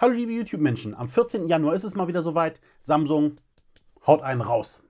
Hallo liebe YouTube-Menschen, am 14. Januar ist es mal wieder soweit. Samsung haut einen raus.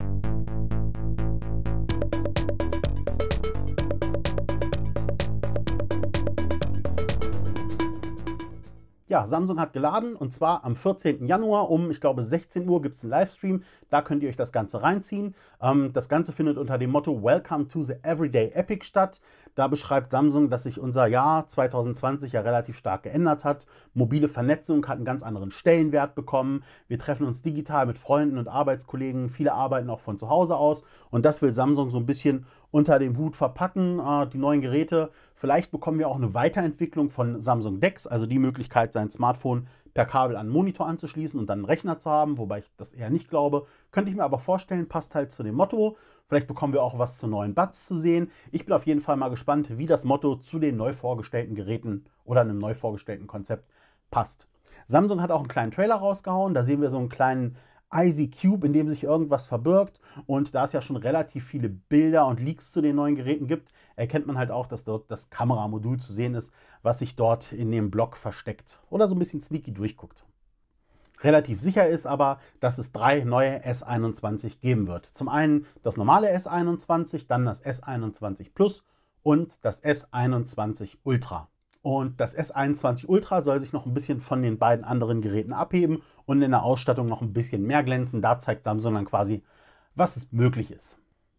ja, Samsung hat geladen und zwar am 14. Januar um, ich glaube, 16 Uhr gibt es einen Livestream. Da könnt ihr euch das Ganze reinziehen. Ähm, das Ganze findet unter dem Motto Welcome to the Everyday Epic statt. Da beschreibt Samsung, dass sich unser Jahr 2020 ja relativ stark geändert hat. Mobile Vernetzung hat einen ganz anderen Stellenwert bekommen. Wir treffen uns digital mit Freunden und Arbeitskollegen. Viele arbeiten auch von zu Hause aus. Und das will Samsung so ein bisschen unter dem Hut verpacken, äh, die neuen Geräte. Vielleicht bekommen wir auch eine Weiterentwicklung von Samsung DeX, also die Möglichkeit, sein Smartphone per Kabel an einen Monitor anzuschließen und dann einen Rechner zu haben, wobei ich das eher nicht glaube. Könnte ich mir aber vorstellen, passt halt zu dem Motto. Vielleicht bekommen wir auch was zu neuen Buds zu sehen. Ich bin auf jeden Fall mal gespannt, wie das Motto zu den neu vorgestellten Geräten oder einem neu vorgestellten Konzept passt. Samsung hat auch einen kleinen Trailer rausgehauen. Da sehen wir so einen kleinen Icy Cube, in dem sich irgendwas verbirgt. Und da es ja schon relativ viele Bilder und Leaks zu den neuen Geräten gibt, erkennt man halt auch, dass dort das Kameramodul zu sehen ist, was sich dort in dem Block versteckt oder so ein bisschen sneaky durchguckt. Relativ sicher ist aber, dass es drei neue S21 geben wird. Zum einen das normale S21, dann das S21 Plus und das S21 Ultra. Und das S21 Ultra soll sich noch ein bisschen von den beiden anderen Geräten abheben und in der Ausstattung noch ein bisschen mehr glänzen. Da zeigt Samsung dann quasi, was es möglich ist.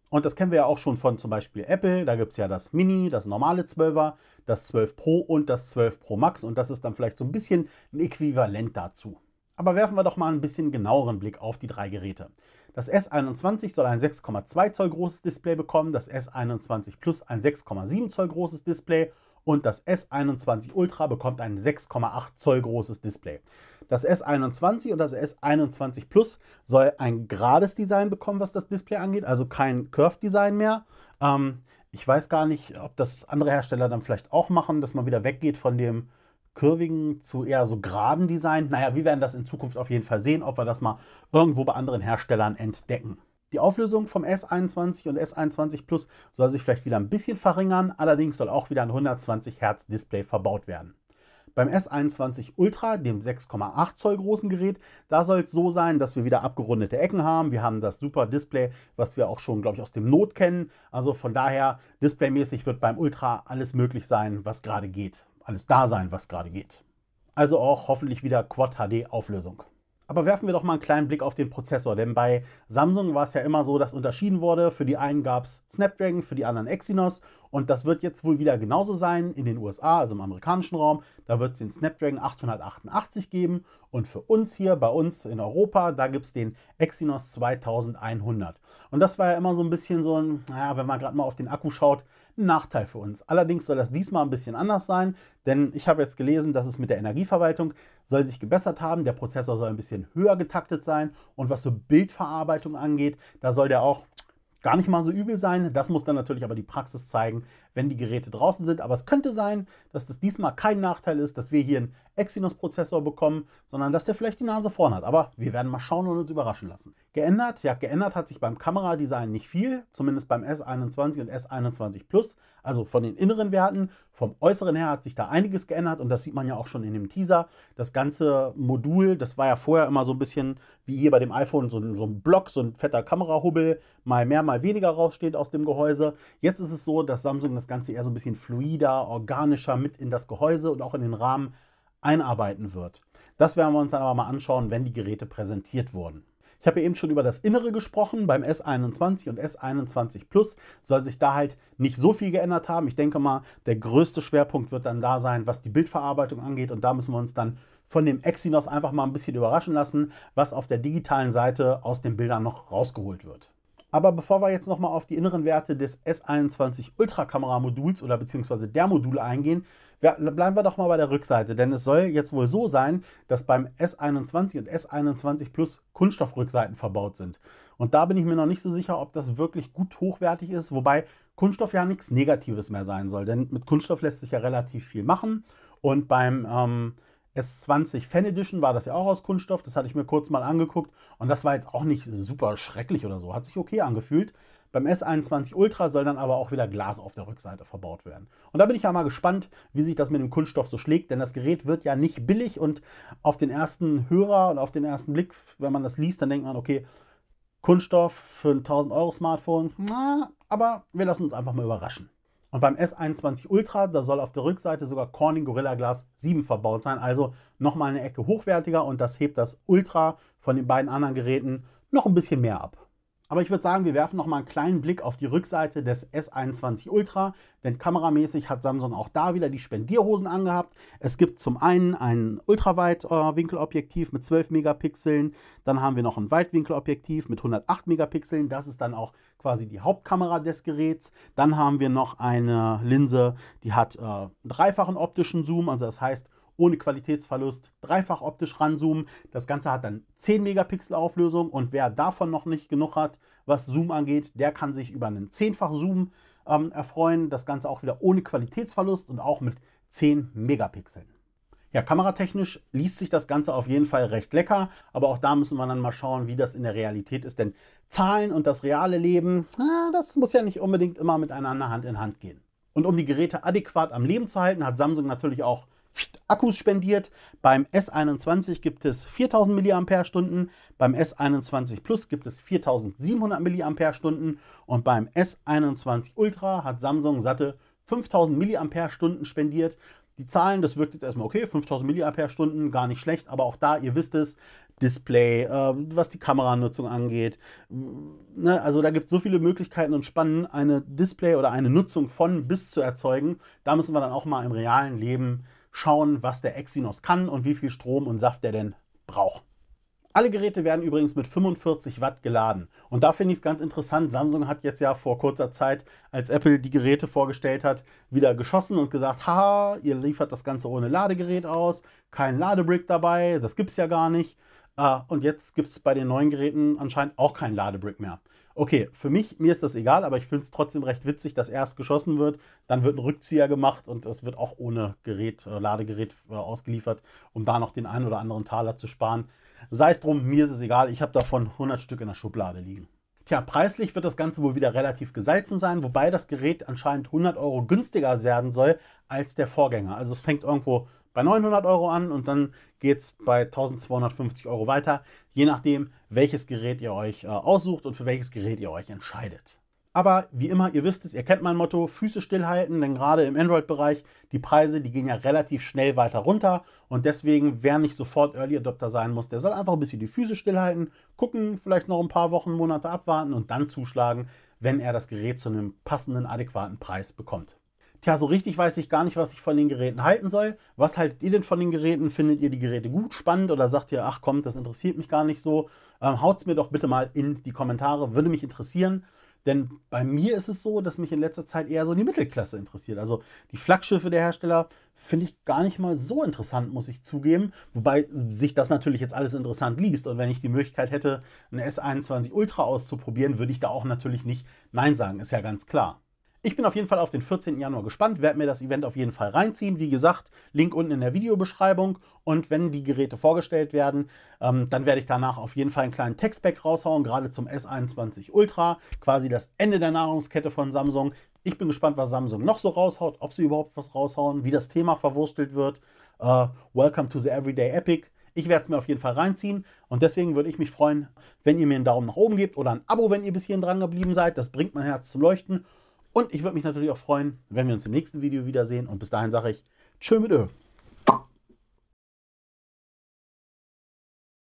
Und das kennen wir ja auch schon von zum Beispiel Apple. Da gibt es ja das Mini, das normale 12er, das 12 Pro und das 12 Pro Max. Und das ist dann vielleicht so ein bisschen ein Äquivalent dazu. Aber werfen wir doch mal ein bisschen genaueren Blick auf die drei Geräte. Das S21 soll ein 6,2 Zoll großes Display bekommen, das S21 Plus ein 6,7 Zoll großes Display und das S21 Ultra bekommt ein 6,8 Zoll großes Display. Das S21 und das S21 Plus soll ein gerades Design bekommen, was das Display angeht, also kein Curved design mehr. Ähm, ich weiß gar nicht, ob das andere Hersteller dann vielleicht auch machen, dass man wieder weggeht von dem kurvigen zu eher so geraden Design. Naja, wir werden das in Zukunft auf jeden Fall sehen, ob wir das mal irgendwo bei anderen Herstellern entdecken. Die Auflösung vom S21 und S21 Plus soll sich vielleicht wieder ein bisschen verringern, allerdings soll auch wieder ein 120 Hertz Display verbaut werden. Beim S21 Ultra, dem 6,8 Zoll großen Gerät, da soll es so sein, dass wir wieder abgerundete Ecken haben. Wir haben das super Display, was wir auch schon, glaube ich, aus dem Not kennen. Also von daher, displaymäßig wird beim Ultra alles möglich sein, was gerade geht. Alles da sein, was gerade geht. Also auch hoffentlich wieder Quad HD Auflösung. Aber werfen wir doch mal einen kleinen Blick auf den Prozessor, denn bei Samsung war es ja immer so, dass unterschieden wurde. Für die einen gab es Snapdragon, für die anderen Exynos und das wird jetzt wohl wieder genauso sein in den USA, also im amerikanischen Raum. Da wird es den Snapdragon 888 geben. Und für uns hier, bei uns in Europa, da gibt es den Exynos 2100. Und das war ja immer so ein bisschen so ein, naja, wenn man gerade mal auf den Akku schaut, ein Nachteil für uns. Allerdings soll das diesmal ein bisschen anders sein, denn ich habe jetzt gelesen, dass es mit der Energieverwaltung soll sich gebessert haben. Der Prozessor soll ein bisschen höher getaktet sein. Und was so Bildverarbeitung angeht, da soll der auch gar nicht mal so übel sein. Das muss dann natürlich aber die Praxis zeigen, wenn die Geräte draußen sind. Aber es könnte sein, dass das diesmal kein Nachteil ist, dass wir hier ein Exynos-Prozessor bekommen, sondern dass der vielleicht die Nase vorn hat. Aber wir werden mal schauen und uns überraschen lassen. Geändert, ja, geändert hat sich beim Kameradesign nicht viel, zumindest beim S21 und S21 Plus. Also von den inneren Werten, vom äußeren her hat sich da einiges geändert und das sieht man ja auch schon in dem Teaser. Das ganze Modul, das war ja vorher immer so ein bisschen wie hier bei dem iPhone, so, so ein Block, so ein fetter Kamerahubbel, mal mehr, mal weniger raussteht aus dem Gehäuse. Jetzt ist es so, dass Samsung das Ganze eher so ein bisschen fluider, organischer mit in das Gehäuse und auch in den Rahmen einarbeiten wird. Das werden wir uns dann aber mal anschauen, wenn die Geräte präsentiert wurden. Ich habe eben schon über das Innere gesprochen. Beim S21 und S21 Plus soll sich da halt nicht so viel geändert haben. Ich denke mal, der größte Schwerpunkt wird dann da sein, was die Bildverarbeitung angeht. Und da müssen wir uns dann von dem Exynos einfach mal ein bisschen überraschen lassen, was auf der digitalen Seite aus den Bildern noch rausgeholt wird. Aber bevor wir jetzt nochmal auf die inneren Werte des S21 Ultra Kamera Moduls oder beziehungsweise der Module eingehen, bleiben wir doch mal bei der Rückseite, denn es soll jetzt wohl so sein, dass beim S21 und S21 Plus Kunststoffrückseiten verbaut sind. Und da bin ich mir noch nicht so sicher, ob das wirklich gut hochwertig ist, wobei Kunststoff ja nichts Negatives mehr sein soll, denn mit Kunststoff lässt sich ja relativ viel machen und beim ähm, S20 Fan Edition war das ja auch aus Kunststoff. Das hatte ich mir kurz mal angeguckt. Und das war jetzt auch nicht super schrecklich oder so. Hat sich okay angefühlt. Beim S21 Ultra soll dann aber auch wieder Glas auf der Rückseite verbaut werden. Und da bin ich ja mal gespannt, wie sich das mit dem Kunststoff so schlägt, denn das Gerät wird ja nicht billig und auf den ersten Hörer und auf den ersten Blick, wenn man das liest, dann denkt man, okay, Kunststoff für ein 1000 Euro Smartphone, na, aber wir lassen uns einfach mal überraschen. Und beim S21 Ultra, da soll auf der Rückseite sogar Corning Gorilla Glass 7 verbaut sein. Also nochmal eine Ecke hochwertiger und das hebt das Ultra von den beiden anderen Geräten noch ein bisschen mehr ab. Aber ich würde sagen, wir werfen noch mal einen kleinen Blick auf die Rückseite des S21 Ultra, denn kameramäßig hat Samsung auch da wieder die Spendierhosen angehabt. Es gibt zum einen ein Ultraweitwinkelobjektiv äh, mit 12 Megapixeln, dann haben wir noch ein Weitwinkelobjektiv mit 108 Megapixeln, das ist dann auch quasi die Hauptkamera des Geräts. Dann haben wir noch eine Linse, die hat äh, dreifachen optischen Zoom, also das heißt ohne Qualitätsverlust, dreifach optisch ranzoomen. Das Ganze hat dann 10 Megapixel Auflösung und wer davon noch nicht genug hat, was Zoom angeht, der kann sich über einen zehnfach Zoom ähm, erfreuen. Das Ganze auch wieder ohne Qualitätsverlust und auch mit 10 Megapixeln. Ja, kameratechnisch liest sich das Ganze auf jeden Fall recht lecker, aber auch da müssen wir dann mal schauen, wie das in der Realität ist. Denn Zahlen und das reale Leben, ah, das muss ja nicht unbedingt immer miteinander Hand in Hand gehen. Und um die Geräte adäquat am Leben zu halten, hat Samsung natürlich auch Akkus spendiert. Beim S21 gibt es 4000 mAh, beim S21 Plus gibt es 4700 mAh und beim S21 Ultra hat Samsung satte 5000 mAh spendiert. Die Zahlen, das wirkt jetzt erstmal okay, 5000 mAh, gar nicht schlecht, aber auch da, ihr wisst es, Display, äh, was die Kameranutzung angeht. Äh, ne, also da gibt es so viele Möglichkeiten und Spannen, eine Display oder eine Nutzung von bis zu erzeugen. Da müssen wir dann auch mal im realen Leben äh, schauen, was der Exynos kann und wie viel Strom und Saft der denn braucht. Alle Geräte werden übrigens mit 45 Watt geladen. Und da finde ich es ganz interessant. Samsung hat jetzt ja vor kurzer Zeit, als Apple die Geräte vorgestellt hat, wieder geschossen und gesagt: Haha, ihr liefert das Ganze ohne Ladegerät aus, kein Ladebrick dabei, das gibt es ja gar nicht. Uh, und jetzt gibt es bei den neuen Geräten anscheinend auch keinen Ladebrick mehr. Okay, für mich, mir ist das egal, aber ich finde es trotzdem recht witzig, dass erst geschossen wird, dann wird ein Rückzieher gemacht und es wird auch ohne Gerät, äh, Ladegerät äh, ausgeliefert, um da noch den einen oder anderen Taler zu sparen. Sei es drum, mir ist es egal, ich habe davon 100 Stück in der Schublade liegen. Tja, preislich wird das Ganze wohl wieder relativ gesalzen sein, wobei das Gerät anscheinend 100 Euro günstiger werden soll als der Vorgänger. Also es fängt irgendwo bei 900 Euro an und dann geht es bei 1250 Euro weiter, je nachdem, welches Gerät ihr euch äh, aussucht und für welches Gerät ihr euch entscheidet. Aber wie immer, ihr wisst es, ihr kennt mein Motto, Füße stillhalten, denn gerade im Android-Bereich, die Preise, die gehen ja relativ schnell weiter runter. Und deswegen, wer nicht sofort Early Adopter sein muss, der soll einfach ein bisschen die Füße stillhalten, gucken, vielleicht noch ein paar Wochen, Monate abwarten und dann zuschlagen, wenn er das Gerät zu einem passenden, adäquaten Preis bekommt. Tja, so richtig weiß ich gar nicht, was ich von den Geräten halten soll. Was haltet ihr denn von den Geräten? Findet ihr die Geräte gut, spannend oder sagt ihr, ach komm, das interessiert mich gar nicht so? Ähm, Haut es mir doch bitte mal in die Kommentare, würde mich interessieren. Denn bei mir ist es so, dass mich in letzter Zeit eher so die Mittelklasse interessiert. Also die Flaggschiffe der Hersteller finde ich gar nicht mal so interessant, muss ich zugeben. Wobei sich das natürlich jetzt alles interessant liest. Und wenn ich die Möglichkeit hätte, eine S21 Ultra auszuprobieren, würde ich da auch natürlich nicht Nein sagen, ist ja ganz klar. Ich bin auf jeden Fall auf den 14. Januar gespannt, werde mir das Event auf jeden Fall reinziehen. Wie gesagt, Link unten in der Videobeschreibung. Und wenn die Geräte vorgestellt werden, ähm, dann werde ich danach auf jeden Fall einen kleinen Textback raushauen, gerade zum S21 Ultra, quasi das Ende der Nahrungskette von Samsung. Ich bin gespannt, was Samsung noch so raushaut, ob sie überhaupt was raushauen, wie das Thema verwurstelt wird. Uh, welcome to the Everyday Epic. Ich werde es mir auf jeden Fall reinziehen und deswegen würde ich mich freuen, wenn ihr mir einen Daumen nach oben gebt oder ein Abo, wenn ihr bis hierhin dran geblieben seid. Das bringt mein Herz zum Leuchten und ich würde mich natürlich auch freuen, wenn wir uns im nächsten Video wiedersehen. Und bis dahin sage ich, tschö mit Ö.